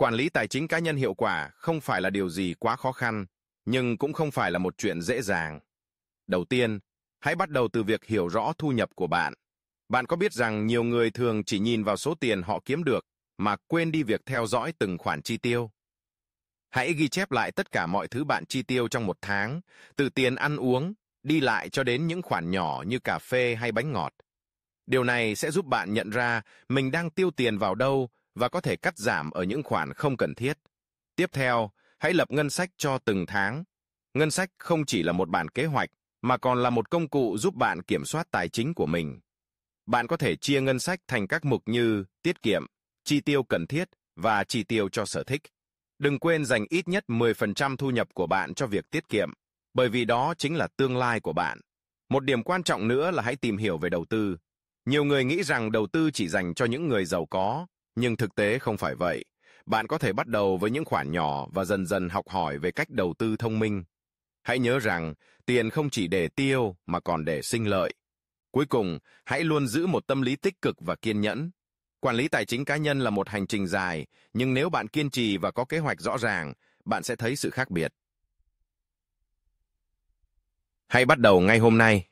Quản lý tài chính cá nhân hiệu quả không phải là điều gì quá khó khăn, nhưng cũng không phải là một chuyện dễ dàng. Đầu tiên, hãy bắt đầu từ việc hiểu rõ thu nhập của bạn. Bạn có biết rằng nhiều người thường chỉ nhìn vào số tiền họ kiếm được mà quên đi việc theo dõi từng khoản chi tiêu? Hãy ghi chép lại tất cả mọi thứ bạn chi tiêu trong một tháng, từ tiền ăn uống, đi lại cho đến những khoản nhỏ như cà phê hay bánh ngọt. Điều này sẽ giúp bạn nhận ra mình đang tiêu tiền vào đâu và có thể cắt giảm ở những khoản không cần thiết. Tiếp theo, hãy lập ngân sách cho từng tháng. Ngân sách không chỉ là một bản kế hoạch, mà còn là một công cụ giúp bạn kiểm soát tài chính của mình. Bạn có thể chia ngân sách thành các mục như tiết kiệm, chi tiêu cần thiết và chi tiêu cho sở thích. Đừng quên dành ít nhất 10% thu nhập của bạn cho việc tiết kiệm, bởi vì đó chính là tương lai của bạn. Một điểm quan trọng nữa là hãy tìm hiểu về đầu tư. Nhiều người nghĩ rằng đầu tư chỉ dành cho những người giàu có, nhưng thực tế không phải vậy. Bạn có thể bắt đầu với những khoản nhỏ và dần dần học hỏi về cách đầu tư thông minh. Hãy nhớ rằng, tiền không chỉ để tiêu mà còn để sinh lợi. Cuối cùng, hãy luôn giữ một tâm lý tích cực và kiên nhẫn. Quản lý tài chính cá nhân là một hành trình dài, nhưng nếu bạn kiên trì và có kế hoạch rõ ràng, bạn sẽ thấy sự khác biệt. Hãy bắt đầu ngay hôm nay.